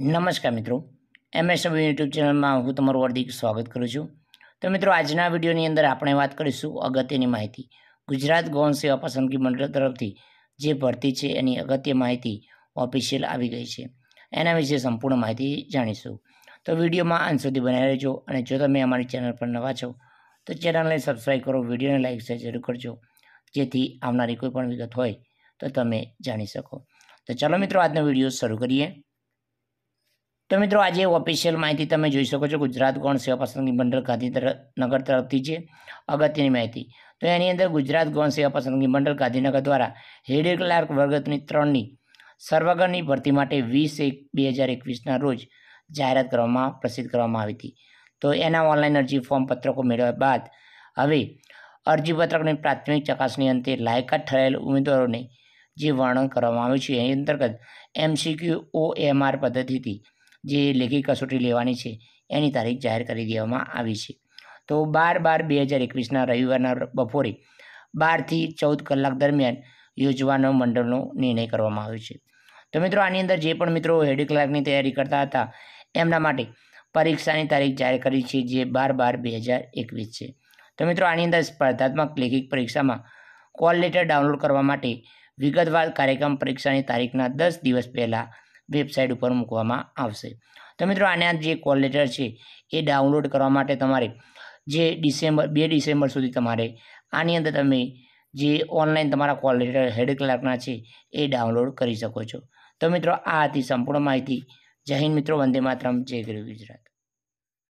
નમસ્કાર મિત્રો MSW YouTube ચેનલમાં હું તમારું હાર્દિક સ્વાગત કરું છું તો મિત્રો આજના વિડીયોની અંદર આપણે વાત કરીશું અગત્યની માહિતી ગુજરાત ગૌણ સેવા પસંદગી મંડળ તરફથી જે ભરતી છે એની અગત્ય માહિતી ઓફિશિયલ આવી ગઈ છે એના વિશે સંપૂર્ણ માહિતી જાણીશું તો વિડીયોમાં અંત સુધી બનાવી રહેજો અને જો તમે અમારી ચેનલ પર નવા છો તો ચેનલને સબસ્ક્રાઈબ કરો વિડીયોને લાઈક શેર જરૂર કરજો જેથી આવનારી કોઈપણ વિગત હોય તો તમે જાણી શકો તો ચાલો મિત્રો આજનો વિડીયો શરૂ કરીએ તો મિત્રો આજે ઓફિશિયલ માહિતી તમે જોઈ શકો છો ગુજરાત ગૌણ સેવા પસંદગી મંડળ ગાંધીનગર તરફથી છે અગત્યની માહિતી તો એની અંદર ગુજરાત ગૌણ સેવા પસંદગી મંડળ ગાંધીનગર દ્વારા હેડ ક્લાર્ક વર્ગની ત્રણની સર્વગણની ભરતી માટે વીસ એક બે હજાર એકવીસના રોજ જાહેરાત કરવામાં પ્રસિદ્ધ કરવામાં આવી હતી તો એના ઓનલાઈન અરજી ફોર્મ પત્રકો મેળવ્યા બાદ હવે અરજીપત્રકની પ્રાથમિક ચકાસણી અંતે લાયકાત ઠરાયેલ ઉમેદવારોને જે વર્ણન કરવામાં આવ્યું છે એ અંતર્ગત એમસીક્યુ ઓ એમઆર પદ્ધતિથી જે લેખિત કસોટી લેવાની છે એની તારીખ જાહેર કરી દેવામાં આવી છે તો બાર બાર બે હજાર એકવીસના રવિવારના બપોરે બારથી ચૌદ કલાક દરમિયાન યોજવાનો મંડળનો નિર્ણય કરવામાં આવ્યો છે તો મિત્રો આની અંદર જે પણ મિત્રો હેડ ક્લાર્કની તૈયારી કરતા હતા એમના માટે પરીક્ષાની તારીખ જાહેર કરી છે જે બાર બાર બે હજાર એકવીસ છે તો મિત્રો આની અંદર સ્પર્ધાત્મક લેખિત પરીક્ષામાં કોલ લેટર ડાઉનલોડ કરવા માટે વિગતવાર કાર્યક્રમ પરીક્ષાની તારીખના દસ દિવસ પહેલાં વેબસાઇટ ઉપર મૂકવામાં આવશે તો મિત્રો આના જે કોલ લેટર છે એ ડાઉનલોડ કરવા માટે તમારે જે ડિસેમ્બર બે ડિસેમ્બર સુધી તમારે આની અંદર તમે જે ઓનલાઈન તમારા કોલ લેટર હેડ ક્લાર્કના છે એ ડાઉનલોડ કરી શકો છો તો મિત્રો આ હતી સંપૂર્ણ માહિતી જય હિન્દ મિત્રો વંદે માતરમ જય ગુરુ ગુજરાત